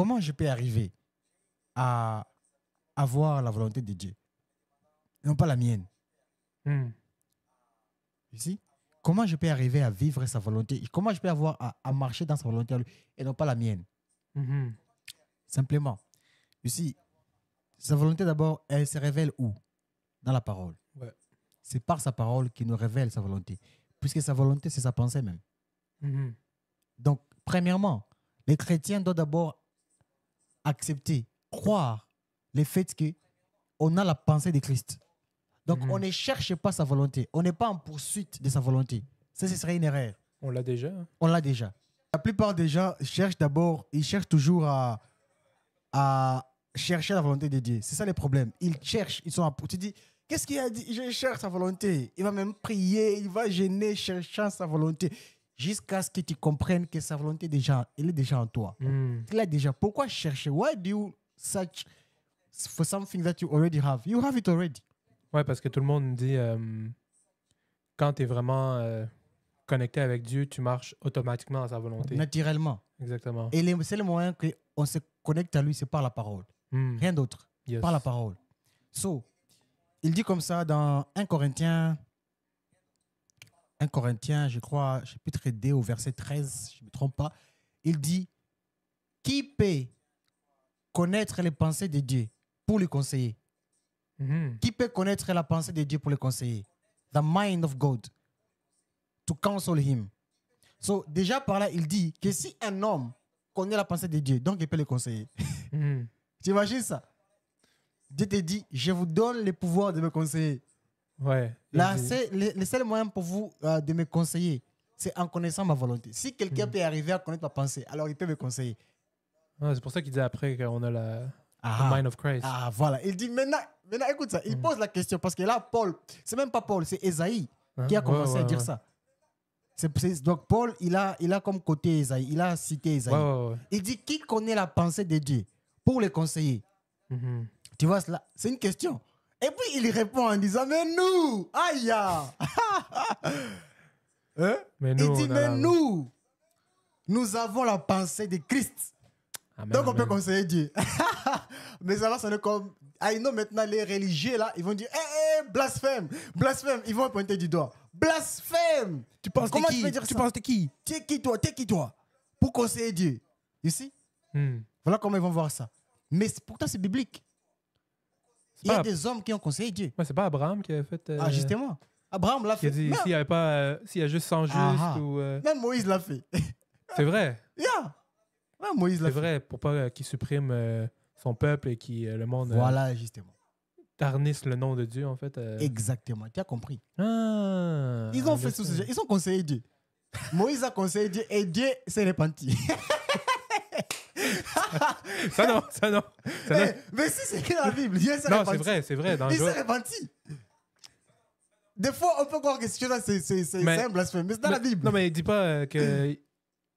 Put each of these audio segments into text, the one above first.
Comment je peux arriver à avoir la volonté de Dieu Non pas la mienne. Ici, hmm. comment je peux arriver à vivre sa volonté Comment je peux avoir à, marcher dans sa volonté et non pas la mienne hmm. Simplement. sa volonté d'abord, elle se révèle où Dans la parole. C'est par sa parole qu'il nous révèle sa volonté. Puisque sa volonté, c'est sa pensée même. Hmm. Donc, premièrement, les chrétiens doivent d'abord accepter, croire le fait qu'on a la pensée de Christ. Donc, mhm. on ne cherche pas sa volonté. On n'est pas en poursuite de sa volonté. Ça, ce serait une erreur. On l'a déjà. Hein. On l'a déjà. La plupart des gens cherchent d'abord, ils cherchent toujours à, chercher la volonté de Dieu. C'est ça le problème. Ils cherchent, ils sont à... Tu dis, qu'est-ce qu'il a dit Je cherche sa volonté. Il va même prier, il va gêner, cherchant sa volonté jusqu'à ce que tu comprennes que sa volonté déjà, elle est déjà en toi. Mm. est déjà. Pourquoi chercher? Why do you search for something that you already have? You have it already. Ouais, parce que tout le monde dit euh, quand tu es vraiment euh, connecté avec Dieu, tu marches automatiquement à sa volonté. Naturellement. Exactement. Et c'est le moyen qu'on se connecte à lui, c'est par la parole. Hmm. Rien d'autre. Par la parole. So, il dit comme ça dans 1 Corinthiens un Corinthiens, je crois, chapitre 2 au verset 13, je ne me trompe pas, il dit Qui peut connaître les pensées de Dieu pour les conseiller mm-hmm. Qui peut connaître la pensée de Dieu pour les conseiller The mind of God to counsel him. So, déjà par là, il dit que si un homme connaît la pensée de Dieu, donc il peut le conseiller. Mm-hmm. tu imagines ça Dieu te dit Je vous donne le pouvoir de me conseiller. Ouais, Là, c'est le, seul moyen pour vous euh, de me conseiller, c'est en connaissant ma volonté. Si quelqu'un hmm. peut arriver à connaître ma pensée, alors il peut me conseiller. c'est pour ça qu'il dit après qu'on a la, ah. mind of Christ. Ah, voilà. Il dit maintenant, maintenant écoute ça, il hmm. pose la question parce que là, Paul, c'est même pas Paul, c'est Esaïe hein? qui a commencé à dire ça. donc Paul, il a, il a comme côté Esaïe, il a cité Esaïe. Il dit qui connaît la pensée de Dieu pour le conseiller. Mhm. Tu vois c'est une question. Et puis il répond en disant Mais nous Aïe ah. hein? hein? mais nous, Il dit Mais nous Nous avons la pensée de Christ. Donc on peut conseiller Dieu. mais alors, ça n'est comme. Ah non, maintenant les religieux là, ils vont dire eh, eh blasphème Blasphème Ils vont pointer du doigt. Blasphème Tu penses Comment qui? tu, dire tu penses de qui Tu qui toi Tu es qui toi Pour conseiller Dieu. Ici hmm. Voilà comment ils vont voir ça. Mais pourtant, c'est biblique. Il y a des hommes qui ont conseillé Dieu. ce c'est pas Abraham qui a fait. Ah, euh, justement. Abraham l'a fait. Il a dit s'il n'y avait pas. Euh, s'il y a juste 100 ah, justes ah. ou. Euh, Même Moïse l'a fait. c'est vrai. Yeah. Ouais, Moïse l'a fait. C'est vrai, pour pas qu'il supprime son peuple et que le monde. Voilà, justement. Tarnisse le nom de Dieu, en fait. Exactement. Tu as compris. Ah, ils ont fait tout ce Ils ont conseillé Dieu. Moïse a conseillé Dieu et Dieu s'est repenti. ça non, ça non. mais, eh, mais, si c'est écrit dans la Bible, Dieu s'est repenti. Non, c'est vrai, c'est vrai. il s'est repenti. Des fois, on peut croire que c'est un blasphème, mais c'est dans la Bible. Non, mais il dit pas euh, que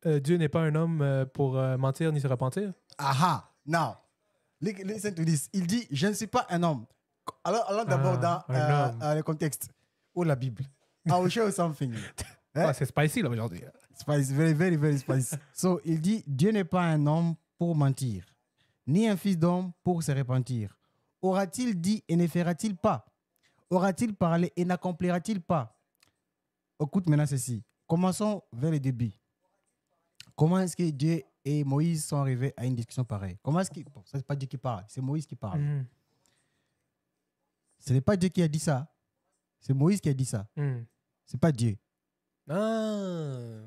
euh, Dieu n'est pas un homme euh, pour mentir ni se repentir. Ah ah, non. listen to this il dit, je ne suis pas un homme. Alors, allons d'abord ah, dans le contexte ou la Bible. I will show something. c'est spicy là aujourd'hui. Spicy, very, very, very spicy. so, il dit, Dieu n'est pas un homme pour mentir, ni un fils d'homme pour se repentir. Aura-t-il dit et ne fera-t-il pas Aura-t-il parlé et n'accomplira-t-il pas Écoute maintenant ceci. Commençons vers le début. Comment est-ce que Dieu et Moïse sont arrivés à une discussion pareille Comment est-ce que... ça, n'est pas Dieu qui parle, c'est Moïse qui parle. Mm. Ce n'est pas Dieu qui a dit ça. C'est Moïse qui a dit ça. Mm. Ce n'est pas Dieu. Ah.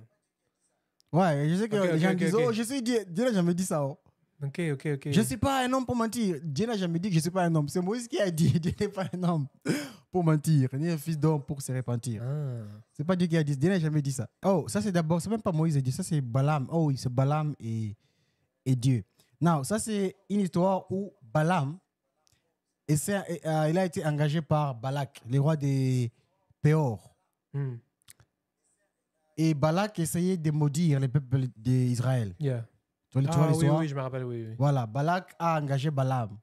Ouais, je sais que les gens disent, oh, je suis Dieu. Dieu n'a jamais dit ça. Oh. Ok, ok, ok. Je ne suis pas un homme pour mentir. Dieu n'a jamais dit que je ne suis pas un homme. C'est Moïse qui a dit, Dieu n'est pas un homme pour mentir, ni un fils d'homme pour se repentir. Ce ah. C'est pas Dieu qui a dit, Dieu n'a jamais dit ça. Oh, ça c'est d'abord, c'est même pas Moïse qui a dit, ça c'est Balaam. Oh oui, c'est Balaam et, et Dieu. Now, ça c'est une histoire où Balaam, et euh, il a été engagé par Balak, le roi des Péors. Hmm et Balak essayait de maudire les peuples d'Israël. Ah, oui, oui, je me rappelle, oui, oui. Voilà, Balak a engagé Balaam.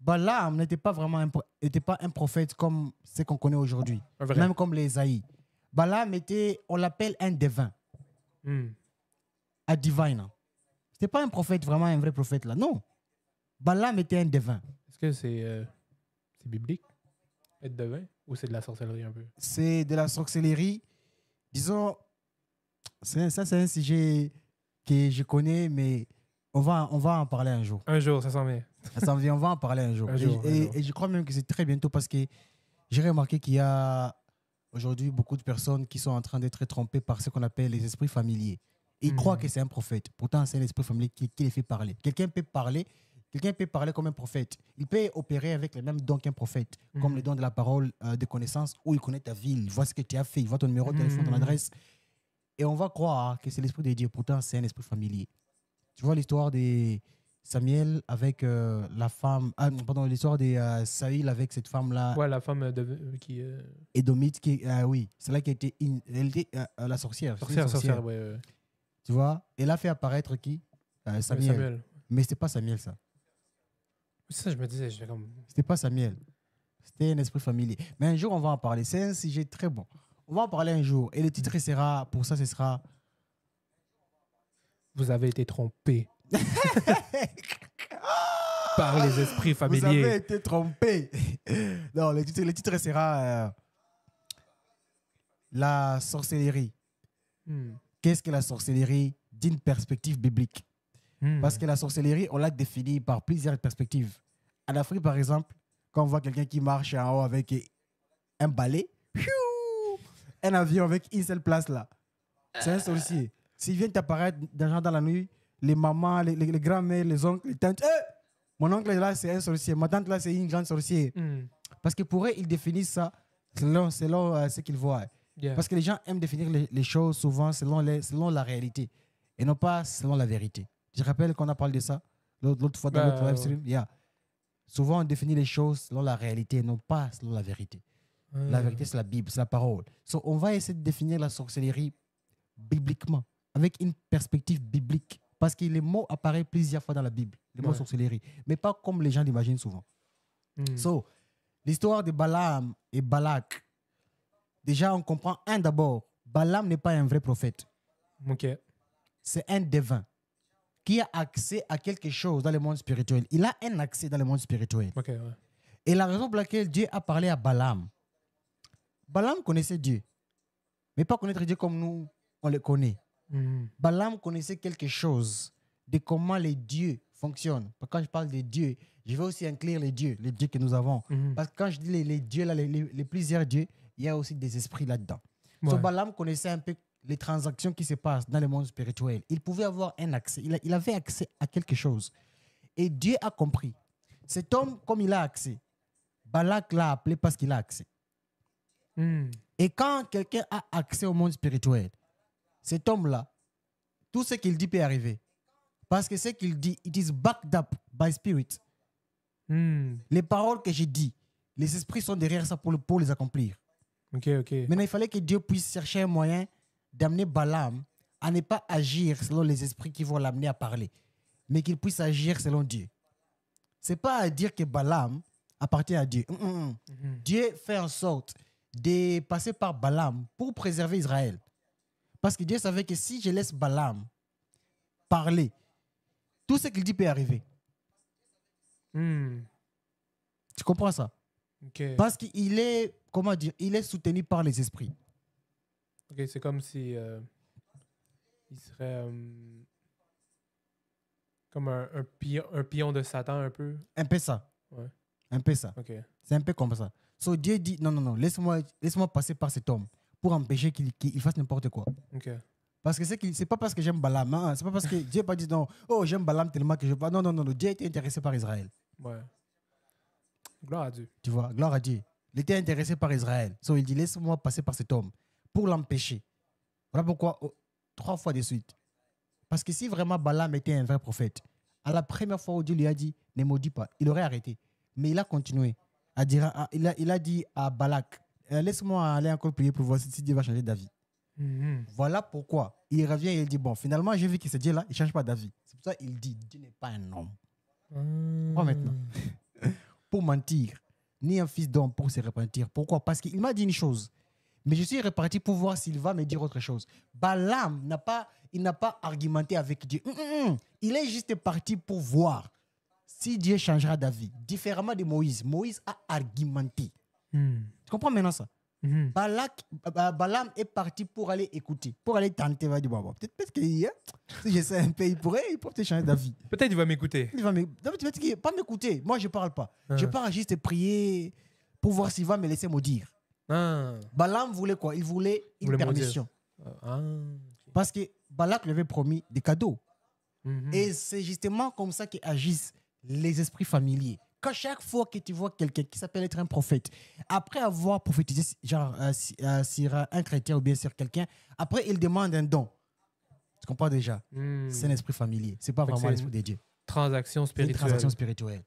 Balaam n'était pas vraiment un, était pas un prophète comme ce qu'on connaît aujourd'hui, même comme les Isaïe. Balaam était, on l'appelle un devin, mm. un divine. Hein. C'était pas un prophète, vraiment un vrai prophète là, non. Balaam était un devin. Est-ce que c'est euh, biblique, être devin, ou c'est de la sorcellerie un peu C'est de la sorcellerie. Disons, ça, c'est un sujet que je connais, mais on va, on va en parler un jour. Un jour, ça s'en vient. Ça s'en vient, on va en parler un jour. et, je crois même que c'est très bientôt parce que j'ai remarqué qu'il y a aujourd'hui beaucoup de personnes qui sont en train d'être trompées par ce qu'on appelle les esprits familiers. Ils hmm. croient que c'est un prophète. Pourtant, c'est esprit familier qui, les fait parler. Quelqu'un peut parler Quelqu'un peut parler comme un prophète. Il peut opérer avec les mêmes dons qu'un prophète, comme hmm. le don de la parole, euh, de connaissance, où il connaît ta ville, il voit ce que tu as fait, il voit ton numéro de hmm. téléphone, ton adresse. Et on va croire que c'est l'esprit de Dieu. Pourtant, c'est un esprit familier. Tu vois l'histoire de Samuel avec euh, la femme. Ah, pardon, l'histoire de euh, avec cette femme-là. Ouais, la femme euh, de, euh, qui. Edomite, qui. Ah oui, c'est là qui a été... Elle était la sorcière. Sorcière, sorcière, ouais, ouais, Tu vois Elle a fait apparaître qui Samuel. Mais Mais c'était pas Samuel, ça. Ça, je me disais, je comme. C'était pas Samuel. C'était un esprit familier. Mais un jour, on va en parler. C'est un sujet très bon. On va en parler un jour. Et le titre sera, pour ça, ce sera. Vous avez été trompé. Par les esprits familiers. Vous avez été trompé. non, le titre, le sera. Euh, la sorcellerie. Hmm. Qu'est-ce que la sorcellerie d'une perspective biblique hmm. Parce que la sorcellerie, on l'a définie par plusieurs perspectives. En Afrique, par exemple, quand on voit quelqu'un qui marche en haut avec un balai, un avion avec une seule place là. C'est un sorcier. S'il vient t'apparaître dans la nuit, les mamans, les, grands-mères, les oncles, les tantes, mon oncle là, c'est un sorcier, ma tante là, c'est une grande sorcière. Hmm. Parce que pour eux, ils définissent ça selon, euh, ce qu'ils voient. Parce que les gens aiment définir les, choses souvent selon, les, selon la réalité et non pas selon la vérité. Je rappelle qu'on a parlé de ça l'autre fois dans notre bah, live stream. Souvent, on définit les choses selon la réalité et non pas selon la vérité. La vérité, c'est la Bible, c'est la parole. on va essayer de définir la sorcellerie bibliquement, avec une perspective biblique. Parce que les mots apparaissent plusieurs fois dans la Bible, les mots sorcellerie, mais pas comme les gens l'imaginent souvent. Hmm. l'histoire de Balaam et Balak, déjà, on comprend un d'abord, Balaam n'est pas un vrai prophète. C'est un devin qui a accès à quelque chose dans le monde spirituel. Il a un accès dans le monde spirituel. Et la raison pour laquelle Dieu a parlé à Balaam, Balaam connaissait Dieu, mais pas connaître Dieu comme nous, on le connaît. Mm-hmm. Balaam connaissait quelque chose de comment les dieux fonctionnent. Quand je parle des dieux, je vais aussi inclure les dieux, les dieux que nous avons. Mm-hmm. Parce que quand je dis les, dieux, là, les, plusieurs dieux, il y a aussi des esprits là-dedans. Ouais. Balaam connaissait un peu les transactions qui se passent dans le monde spirituel. Il pouvait avoir un accès, il, il avait accès à quelque chose. Et Dieu a compris. Cet homme, comme il a accès, Balak l'a appelé parce qu'il a accès. Hmm. Et quand quelqu'un a accès au monde spirituel, cet homme-là, tout ce qu'il dit peut arriver. Parce que ce qu'il dit, it is backed up by spirit. Hmm. Les paroles que j'ai dit, les esprits sont derrière ça pour, le, pour les accomplir. Ok, Maintenant, il fallait que Dieu puisse chercher un moyen d'amener Balaam à ne pas agir selon les esprits qui vont l'amener à parler, mais qu'il puisse agir selon Dieu. C'est pas à dire que Balaam appartient à Dieu. Mm, mm, mm. Mm-hmm. Dieu fait en sorte de passer par Balaam pour préserver Israël. Parce que Dieu savait que si je laisse Balaam parler, tout ce qu'il dit peut arriver. Hmm. Tu comprends ça Parce qu'il est, comment dire, il est soutenu par les esprits. c'est comme si euh, il serait euh, comme un, pion, un, pion, de Satan un peu. Un peu ça. Un peu ça. C'est un peu comme ça. So Dieu dit non, non, non, laisse-moi laisse passer par cet homme pour empêcher qu'il fasse n'importe quoi. Parce que c'est pas parce que j'aime Balaam, hein. c'est pas parce que Dieu n'a pas dit non, oh j'aime Balaam tellement que je pas. Non, non, non, Dieu était intéressé par Israël. Ouais. Gloire à Dieu. Tu vois, gloire à Dieu. Il était intéressé par Israël. Donc il dit laisse-moi passer par cet homme pour l'empêcher. Voilà pourquoi oh, trois fois de suite. Parce que si vraiment Balaam était un vrai prophète, à la première fois où Dieu lui a dit ne maudis pas, il aurait arrêté. Mais il a continué. Ah, il, a, dit à Balak, euh, laisse-moi aller encore prier pour voir si, Dieu va changer d'avis. Mhm. Voilà pourquoi il revient et il dit Bon, finalement, j'ai vu que ce Dieu-là, il ne change pas d'avis. C'est pour ça qu'il dit Dieu n'est pas un homme. Ah. maintenant Pour mentir, ni un fils d'homme pour se repentir. Pourquoi Parce qu'il m'a dit une chose, mais je suis reparti pour voir s'il va me dire autre chose. Balaam n'a pas, il n'a pas argumenté avec Dieu. Mm, mm, mm. il est juste parti pour voir si Dieu changera d'avis, différemment de Moïse, Moïse a argumenté. Hmm. Tu comprends maintenant ça hmm. Balak, Balaam est parti pour aller écouter, pour aller tenter. va dire peut-être qu'il que a hein, si j'essaie un pays il pourrait, il pourrait changer d'avis. Peut-être qu'il va m'écouter. Il va m'écouter. Pas m'écouter. Moi, je ne parle pas. Ah. Je parle juste prier pour voir s'il va me laisser maudire. Ah. Balaam voulait quoi Il voulait une permission. Ah, ah, parce que Balak lui avait promis des cadeaux. Mhm. Et c'est justement comme ça qu'ils agissent les esprits familiers. Quand chaque fois que tu vois quelqu'un qui s'appelle être un prophète, après avoir prophétisé genre, euh, sur euh, un chrétien ou bien sur quelqu'un, après il demande un don. Tu comprends déjà hmm. C'est un esprit familier. C'est pas vraiment l'esprit de Dieu. Transaction spirituelle. transaction spirituelle.